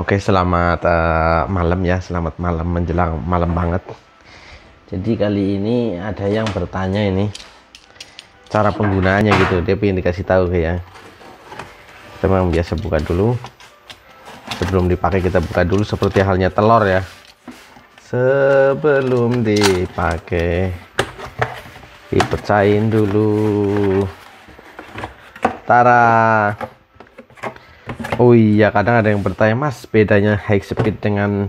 Oke, selamat uh, malam ya, selamat malam menjelang malam banget. Jadi kali ini ada yang bertanya ini cara penggunaannya gitu, dia pengen dikasih tahu ya. Kita memang biasa buka dulu. Sebelum dipakai kita buka dulu seperti halnya telur ya. Sebelum dipakai dipecahin dulu. Tara. Oh iya, kadang ada yang bertanya, Mas, bedanya high speed dengan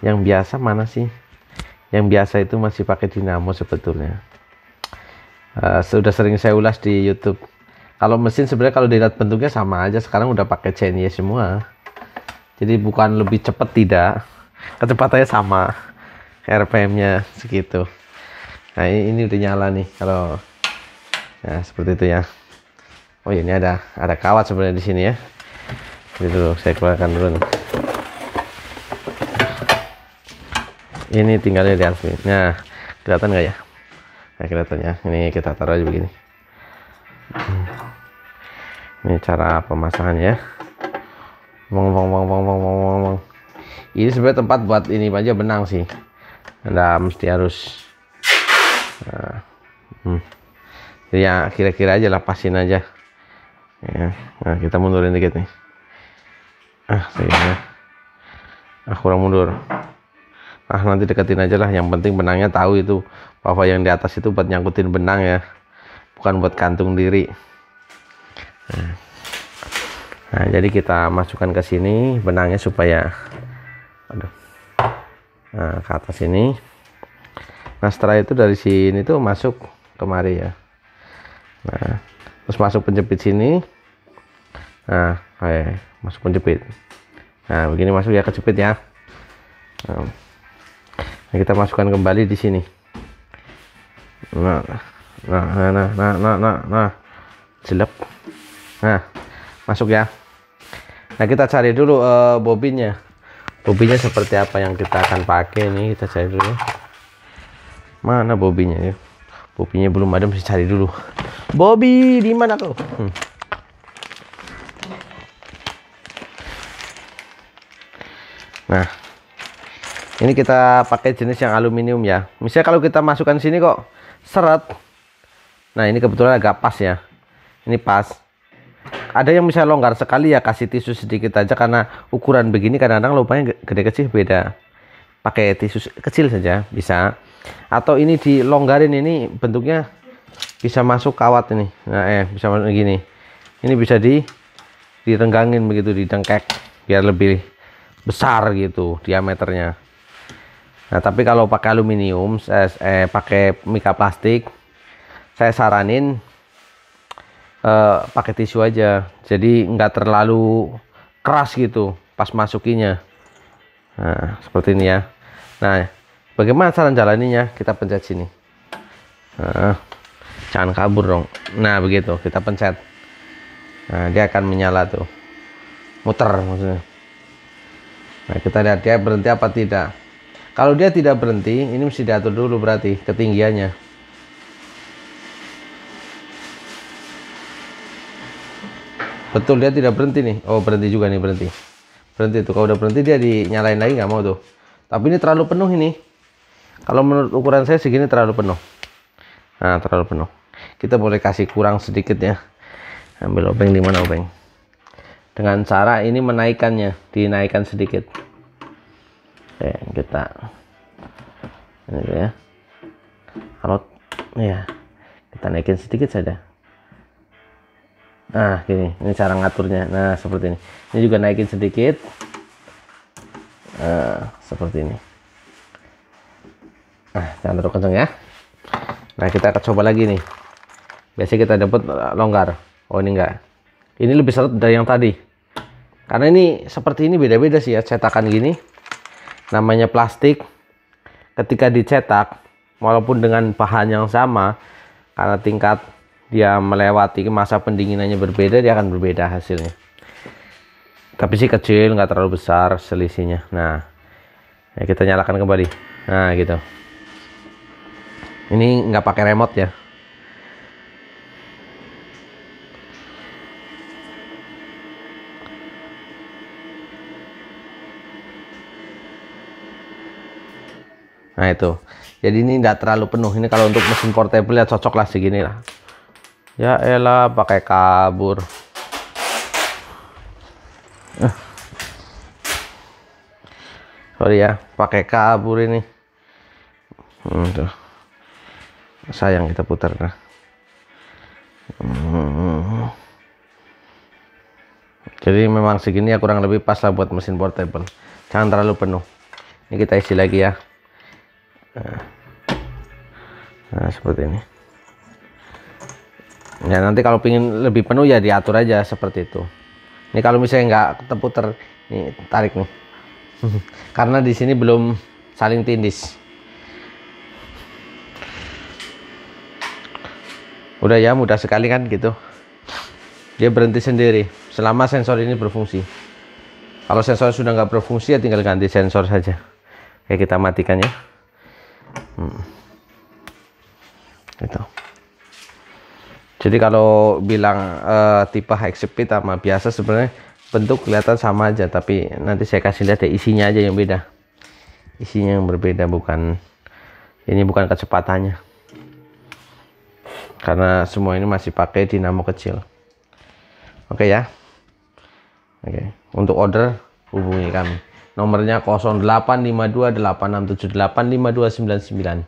yang biasa mana sih? Yang biasa itu masih pakai dinamo sebetulnya. Uh, sudah sering saya ulas di YouTube. Kalau mesin sebenarnya kalau dilihat bentuknya sama aja. Sekarang udah pakai chain ya semua. Jadi bukan lebih cepat tidak, kecepatannya sama, RPM-nya segitu. Nah ini udah nyala nih kalau, ya seperti itu ya. Oh iya, ini ada ada kawat sebenarnya di sini ya ini dulu gitu, saya keluarkan dulu nih. ini tinggalnya di Alvin nah kelihatan nggak ya nah, kelihatan ya ini kita taruh aja begini hmm. ini cara pemasangan ya bong bong bong bong bong bong bong, bong. ini sebenarnya tempat buat ini aja benang sih anda mesti harus nah, hmm. ya kira-kira aja lah pasin aja ya nah, kita mundurin dikit nih ah sayangnya ah kurang mundur ah nanti deketin aja lah yang penting benangnya tahu itu papa yang di atas itu buat nyangkutin benang ya bukan buat kantung diri nah, nah jadi kita masukkan ke sini benangnya supaya aduh nah, ke atas ini nah setelah itu dari sini tuh masuk kemari ya nah terus masuk penjepit sini nah Oke eh, masuk penjepit nah begini masuk ya kejepit ya nah, kita masukkan kembali di sini nah nah nah nah nah nah nah, nah. nah masuk ya nah kita cari dulu uh, bobinnya bobinnya seperti apa yang kita akan pakai nih kita cari dulu mana bobinya ya bobinya belum ada mesti cari dulu Bobby di mana tuh? hmm. nah ini kita pakai jenis yang aluminium ya misalnya kalau kita masukkan sini kok seret nah ini kebetulan agak pas ya ini pas ada yang bisa longgar sekali ya kasih tisu sedikit aja karena ukuran begini kadang-kadang yang gede kecil beda pakai tisu kecil saja bisa atau ini dilonggarin ini bentuknya bisa masuk kawat ini nah eh bisa masuk gini ini bisa di direnggangin begitu dengkek biar lebih besar gitu diameternya. Nah, tapi kalau pakai aluminium, saya, eh, pakai mika plastik, saya saranin eh, pakai tisu aja. Jadi nggak terlalu keras gitu pas masukinya. Nah, seperti ini ya. Nah, bagaimana cara jalaninya? Kita pencet sini. Nah, jangan kabur dong. Nah, begitu. Kita pencet. Nah, dia akan menyala tuh. Muter maksudnya. Nah, kita lihat dia berhenti apa tidak. Kalau dia tidak berhenti, ini mesti diatur dulu berarti ketinggiannya. Betul, dia tidak berhenti nih. Oh, berhenti juga nih, berhenti. Berhenti tuh. Kalau udah berhenti, dia dinyalain lagi nggak mau tuh. Tapi ini terlalu penuh ini. Kalau menurut ukuran saya segini terlalu penuh. Nah, terlalu penuh. Kita boleh kasih kurang sedikit ya. Ambil obeng di mana obeng? dengan cara ini menaikannya dinaikkan sedikit oke kita ini ya kalau ya kita naikin sedikit saja nah gini ini cara ngaturnya nah seperti ini ini juga naikin sedikit nah, seperti ini nah jangan terlalu kenceng ya nah kita akan coba lagi nih biasanya kita dapat longgar oh ini enggak ini lebih seret dari yang tadi karena ini seperti ini beda-beda sih ya cetakan gini. Namanya plastik. Ketika dicetak, walaupun dengan bahan yang sama, karena tingkat dia melewati masa pendinginannya berbeda, dia akan berbeda hasilnya. Tapi sih kecil, nggak terlalu besar selisihnya. Nah, ya kita nyalakan kembali. Nah, gitu. Ini nggak pakai remote ya. Nah itu. Jadi ini tidak terlalu penuh. Ini kalau untuk mesin portable ya cocok lah segini lah. Ya elah pakai kabur. Eh. Sorry ya, pakai kabur ini. Hmm, tuh. Sayang kita putar nah. Hmm. Jadi memang segini ya kurang lebih pas lah buat mesin portable. Jangan terlalu penuh. Ini kita isi lagi ya nah, nah seperti ini ya nanti kalau pingin lebih penuh ya diatur aja seperti itu ini kalau misalnya nggak terputer ini tarik nih karena di sini belum saling tindis udah ya mudah sekali kan gitu dia berhenti sendiri selama sensor ini berfungsi kalau sensor sudah nggak berfungsi ya tinggal ganti sensor saja oke kita matikan ya hmm. itu jadi kalau bilang uh, tipe high speed sama biasa sebenarnya bentuk kelihatan sama aja tapi nanti saya kasih lihat ya isinya aja yang beda isinya yang berbeda bukan ini bukan kecepatannya karena semua ini masih pakai dinamo kecil oke okay ya oke okay. untuk order hubungi kami Nomornya 085286785299.